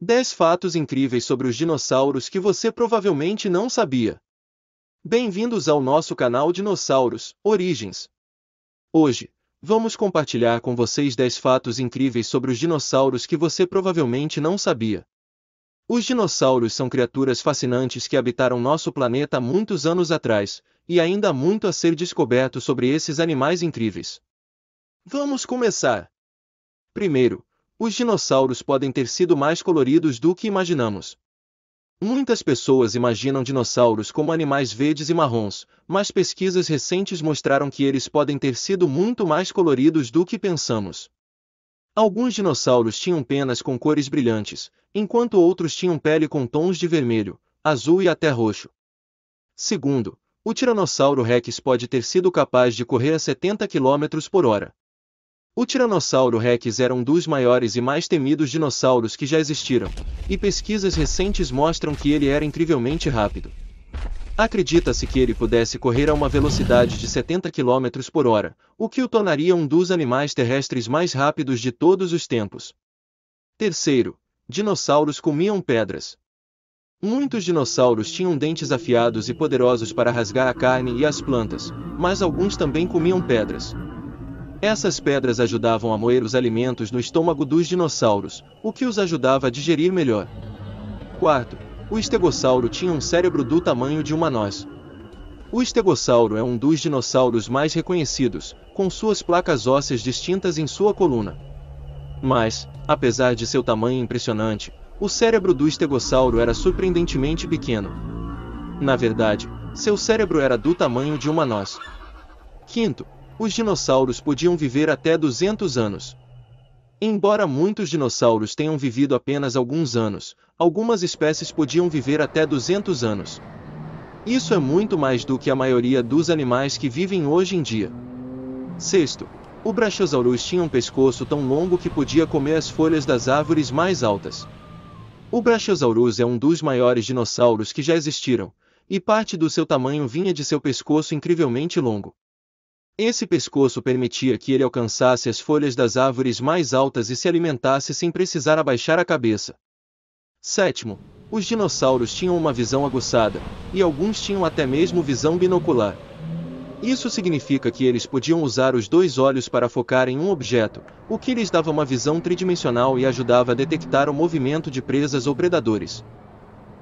10 fatos incríveis sobre os dinossauros que você provavelmente não sabia. Bem-vindos ao nosso canal Dinossauros Origens. Hoje, vamos compartilhar com vocês 10 fatos incríveis sobre os dinossauros que você provavelmente não sabia. Os dinossauros são criaturas fascinantes que habitaram nosso planeta há muitos anos atrás, e ainda há muito a ser descoberto sobre esses animais incríveis. Vamos começar! Primeiro, os dinossauros podem ter sido mais coloridos do que imaginamos. Muitas pessoas imaginam dinossauros como animais verdes e marrons, mas pesquisas recentes mostraram que eles podem ter sido muito mais coloridos do que pensamos. Alguns dinossauros tinham penas com cores brilhantes, enquanto outros tinham pele com tons de vermelho, azul e até roxo. Segundo, o Tiranossauro Rex pode ter sido capaz de correr a 70 km por hora, o Tiranossauro Rex era um dos maiores e mais temidos dinossauros que já existiram, e pesquisas recentes mostram que ele era incrivelmente rápido. Acredita-se que ele pudesse correr a uma velocidade de 70 km por hora, o que o tornaria um dos animais terrestres mais rápidos de todos os tempos. Terceiro, dinossauros comiam pedras. Muitos dinossauros tinham dentes afiados e poderosos para rasgar a carne e as plantas, mas alguns também comiam pedras, essas pedras ajudavam a moer os alimentos no estômago dos dinossauros, o que os ajudava a digerir melhor. 4. O estegossauro tinha um cérebro do tamanho de uma noz. O estegossauro é um dos dinossauros mais reconhecidos, com suas placas ósseas distintas em sua coluna. Mas, apesar de seu tamanho impressionante, o cérebro do estegossauro era surpreendentemente pequeno. Na verdade, seu cérebro era do tamanho de uma noz. Quinto, os dinossauros podiam viver até 200 anos. Embora muitos dinossauros tenham vivido apenas alguns anos, algumas espécies podiam viver até 200 anos. Isso é muito mais do que a maioria dos animais que vivem hoje em dia. Sexto, o Brachiosaurus tinha um pescoço tão longo que podia comer as folhas das árvores mais altas. O Brachiosaurus é um dos maiores dinossauros que já existiram, e parte do seu tamanho vinha de seu pescoço incrivelmente longo. Esse pescoço permitia que ele alcançasse as folhas das árvores mais altas e se alimentasse sem precisar abaixar a cabeça. Sétimo, os dinossauros tinham uma visão aguçada, e alguns tinham até mesmo visão binocular. Isso significa que eles podiam usar os dois olhos para focar em um objeto, o que lhes dava uma visão tridimensional e ajudava a detectar o movimento de presas ou predadores.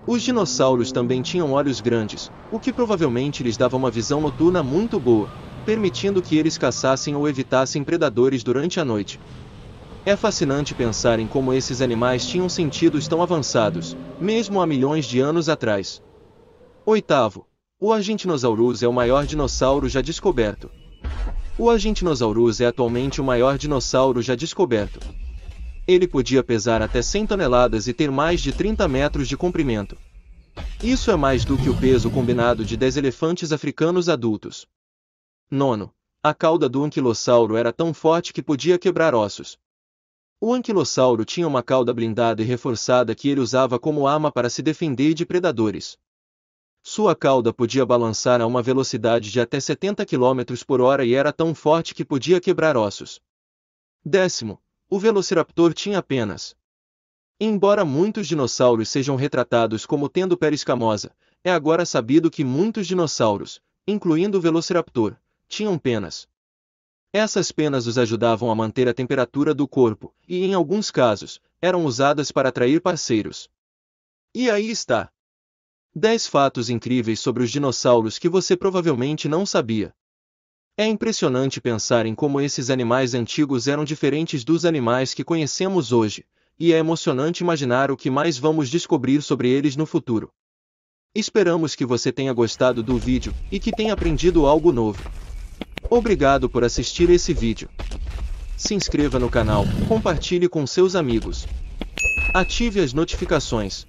Os dinossauros também tinham olhos grandes, o que provavelmente lhes dava uma visão noturna muito boa, permitindo que eles caçassem ou evitassem predadores durante a noite. É fascinante pensar em como esses animais tinham sentidos tão avançados, mesmo há milhões de anos atrás. Oitavo. O Argentinosaurus é o maior dinossauro já descoberto. O Argentinosaurus é atualmente o maior dinossauro já descoberto. Ele podia pesar até 100 toneladas e ter mais de 30 metros de comprimento. Isso é mais do que o peso combinado de 10 elefantes africanos adultos. Nono. A cauda do anquilossauro era tão forte que podia quebrar ossos. O anquilossauro tinha uma cauda blindada e reforçada que ele usava como arma para se defender de predadores. Sua cauda podia balançar a uma velocidade de até 70 km por hora e era tão forte que podia quebrar ossos. Décimo. O Velociraptor tinha apenas. Embora muitos dinossauros sejam retratados como tendo pele escamosa, é agora sabido que muitos dinossauros, incluindo o Velociraptor, tinham penas. Essas penas os ajudavam a manter a temperatura do corpo, e em alguns casos, eram usadas para atrair parceiros. E aí está! 10 fatos incríveis sobre os dinossauros que você provavelmente não sabia. É impressionante pensar em como esses animais antigos eram diferentes dos animais que conhecemos hoje, e é emocionante imaginar o que mais vamos descobrir sobre eles no futuro. Esperamos que você tenha gostado do vídeo e que tenha aprendido algo novo. Obrigado por assistir esse vídeo. Se inscreva no canal, compartilhe com seus amigos. Ative as notificações.